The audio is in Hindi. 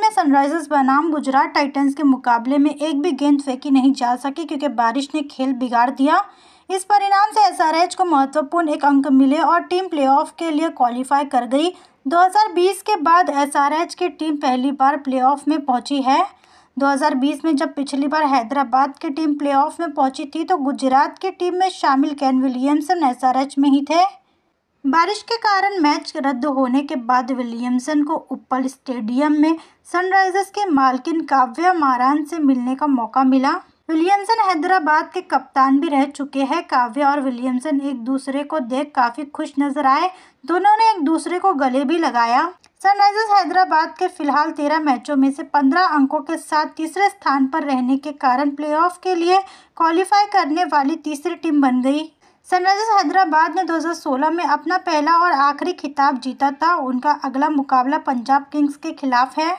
में सनराइजर्स बनाम गुजरात टाइटंस के मुकाबले में एक भी गेंद फेंकी नहीं जा सकी क्योंकि बारिश ने खेल बिगाड़ दिया इस परिणाम से एसआरएच को महत्वपूर्ण एक अंक मिले और टीम प्लेऑफ के लिए क्वालिफाई कर गई 2020 के बाद एसआरएच की टीम पहली बार प्लेऑफ में पहुंची है 2020 में जब पिछली बार हैदराबाद की टीम प्लेऑफ में पहुंची थी तो गुजरात की टीम में शामिल कैन विलियमसन एस में ही थे बारिश के कारण मैच रद्द होने के बाद विलियमसन को उपल स्टेडियम में सनराइजर्स के मालकिन काव्या मारान से मिलने का मौका मिला विलियमसन हैदराबाद के कप्तान भी रह चुके हैं काव्या और विलियमसन एक दूसरे को देख काफ़ी खुश नजर आए दोनों ने एक दूसरे को गले भी लगाया सनराइजर्स हैदराबाद के फिलहाल तेरह मैचों में से पंद्रह अंकों के साथ तीसरे स्थान पर रहने के कारण प्लेऑफ के लिए क्वालिफाई करने वाली तीसरी टीम बन गई सनराइजर्स हैदराबाद ने 2016 में अपना पहला और आखिरी खिताब जीता था उनका अगला मुकाबला पंजाब किंग्स के खिलाफ है